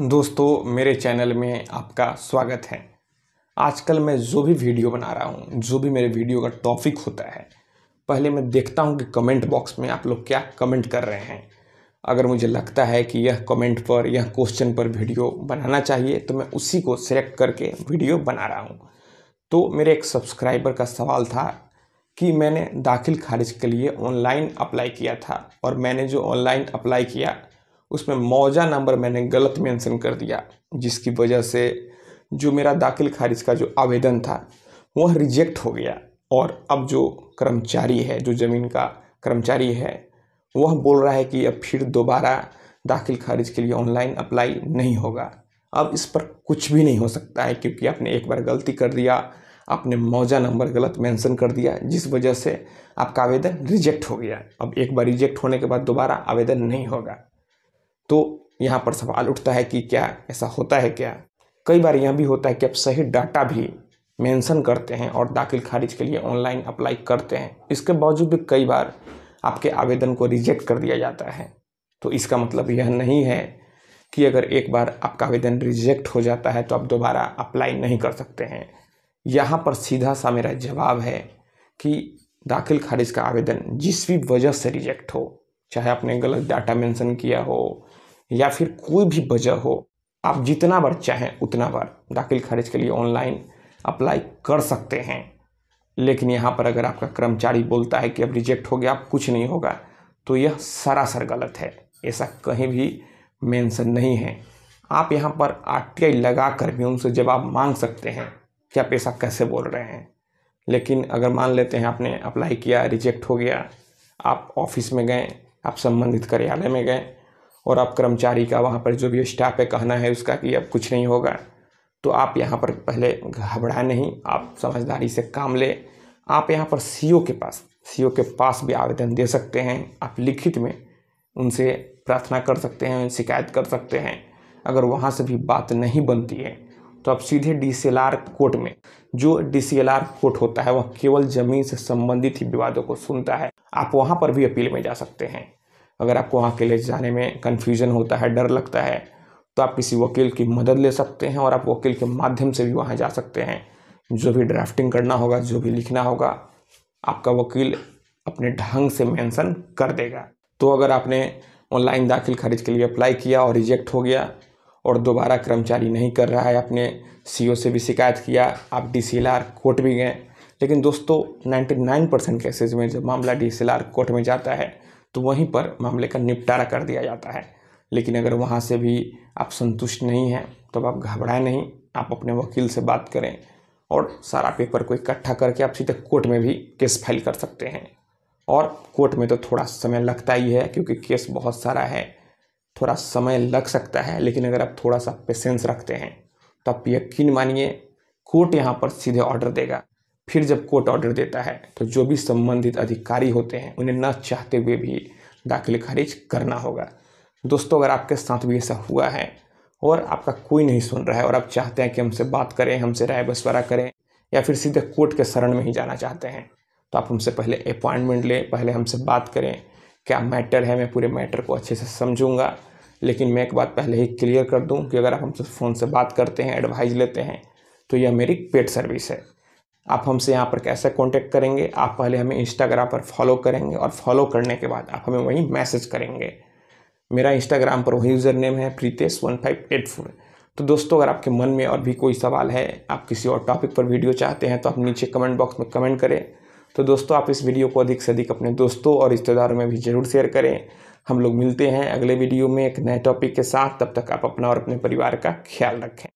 दोस्तों मेरे चैनल में आपका स्वागत है आजकल मैं जो भी वीडियो बना रहा हूँ जो भी मेरे वीडियो का टॉपिक होता है पहले मैं देखता हूँ कि कमेंट बॉक्स में आप लोग क्या कमेंट कर रहे हैं अगर मुझे लगता है कि यह कमेंट पर यह क्वेश्चन पर वीडियो बनाना चाहिए तो मैं उसी को सिलेक्ट करके वीडियो बना रहा हूँ तो मेरे एक सब्सक्राइबर का सवाल था कि मैंने दाखिल खारिज के लिए ऑनलाइन अप्लाई किया था और मैंने जो ऑनलाइन अप्लाई किया उसमें मौजा नंबर मैंने गलत मेंशन कर दिया जिसकी वजह से जो मेरा दाखिल खारिज का जो आवेदन था वह रिजेक्ट हो गया और अब जो कर्मचारी है जो ज़मीन का कर्मचारी है वह बोल रहा है कि अब फिर दोबारा दाखिल खारिज के लिए ऑनलाइन अप्लाई नहीं होगा अब इस पर कुछ भी नहीं हो सकता है क्योंकि आपने एक बार गलती कर दिया आपने मौजा नंबर गलत मेंशन कर दिया जिस वजह से आपका आवेदन रिजेक्ट हो गया अब एक बार रिजेक्ट होने के बाद दोबारा आवेदन नहीं होगा तो यहाँ पर सवाल उठता है कि क्या ऐसा होता है क्या कई बार यह भी होता है कि आप सही डाटा भी मेंशन करते हैं और दाखिल खारिज के लिए ऑनलाइन अप्लाई करते हैं इसके बावजूद भी कई बार आपके आवेदन को रिजेक्ट कर दिया जाता है तो इसका मतलब यह नहीं है कि अगर एक बार आपका आवेदन रिजेक्ट हो जाता है तो आप दोबारा अप्लाई नहीं कर सकते हैं यहाँ पर सीधा सा मेरा जवाब है कि दाखिल खारिज का आवेदन जिस भी वजह से रिजेक्ट हो चाहे आपने गलत डाटा मेंशन किया हो या फिर कोई भी वजह हो आप जितना बार चाहें उतना बार दाखिल खारिज के लिए ऑनलाइन अप्लाई कर सकते हैं लेकिन यहाँ पर अगर आपका कर्मचारी बोलता है कि अब रिजेक्ट हो गया आप कुछ नहीं होगा तो यह सरासर गलत है ऐसा कहीं भी मेंशन नहीं है आप यहाँ पर आर लगा कर भी उनसे जवाब मांग सकते हैं कि आप ऐसा कैसे बोल रहे हैं लेकिन अगर मान लेते हैं आपने अप्लाई किया रिजेक्ट हो गया आप ऑफिस में गए आप संबंधित कार्यालय में गए और आप कर्मचारी का वहाँ पर जो भी स्टाफ है कहना है उसका कि अब कुछ नहीं होगा तो आप यहाँ पर पहले घबरा नहीं आप समझदारी से काम लें आप यहाँ पर सी के पास सी के पास भी आवेदन दे सकते हैं आप लिखित में उनसे प्रार्थना कर सकते हैं शिकायत कर सकते हैं अगर वहाँ से भी बात नहीं बनती है तो आप सीधे डी कोर्ट में जो डी कोर्ट होता है वह केवल जमीन से संबंधित ही विवादों को सुनता है आप वहाँ पर भी अपील में जा सकते हैं अगर आपको वहाँ के लिए जाने में कन्फ्यूजन होता है डर लगता है तो आप किसी वकील की मदद ले सकते हैं और आप वकील के माध्यम से भी वहाँ जा सकते हैं जो भी ड्राफ्टिंग करना होगा जो भी लिखना होगा आपका वकील अपने ढंग से मेंशन कर देगा तो अगर आपने ऑनलाइन दाखिल खारिज के लिए अप्लाई किया और रिजेक्ट हो गया और दोबारा कर्मचारी नहीं कर रहा है आपने सीईओ से भी शिकायत किया आप डी कोर्ट भी गए लेकिन दोस्तों 99 परसेंट केसेज में जब मामला डी कोर्ट में जाता है तो वहीं पर मामले का निपटारा कर दिया जाता है लेकिन अगर वहाँ से भी आप संतुष्ट नहीं हैं तो आप घबराएं नहीं आप अपने वकील से बात करें और सारा पेपर को इकट्ठा करके आप सीधे कोर्ट में भी केस फाइल कर सकते हैं और कोर्ट में तो थोड़ा समय लगता ही है क्योंकि केस बहुत सारा है थोड़ा समय लग सकता है लेकिन अगर आप थोड़ा सा पेशेंस रखते हैं तो आप यकीन मानिए कोर्ट यहाँ पर सीधे ऑर्डर देगा फिर जब कोर्ट ऑर्डर देता है तो जो भी संबंधित अधिकारी होते हैं उन्हें न चाहते हुए भी दाखिल खारिज करना होगा दोस्तों अगर आपके साथ भी ऐसा हुआ है और आपका कोई नहीं सुन रहा है और आप चाहते हैं कि हमसे बात करें हमसे राय बसवारा करें या फिर सीधे कोर्ट के शरण में ही जाना चाहते हैं तो आप हमसे पहले अपॉइंटमेंट लें पहले हमसे बात करें क्या मैटर है मैं पूरे मैटर को अच्छे से समझूंगा लेकिन मैं एक बात पहले ही क्लियर कर दूं कि अगर आप हमसे फ़ोन से बात करते हैं एडवाइज़ लेते हैं तो यह मेरी पेड सर्विस है आप हमसे यहाँ पर कैसे कॉन्टैक्ट करेंगे आप पहले हमें इंस्टाग्राम पर फॉलो करेंगे और फॉलो करने के बाद आप हमें वहीं मैसेज करेंगे मेरा इंस्टाग्राम पर वही यूज़र नेम है Pritesh one five eight four तो दोस्तों अगर आपके मन में और भी कोई सवाल है आप किसी और टॉपिक पर वीडियो चाहते हैं तो आप नीचे कमेंट बॉक्स में कमेंट करें तो दोस्तों आप इस वीडियो को अधिक से अधिक अपने दोस्तों और रिश्तेदारों में भी ज़रूर शेयर करें हम लोग मिलते हैं अगले वीडियो में एक नए टॉपिक के साथ तब तक आप अपना और अपने परिवार का ख्याल रखें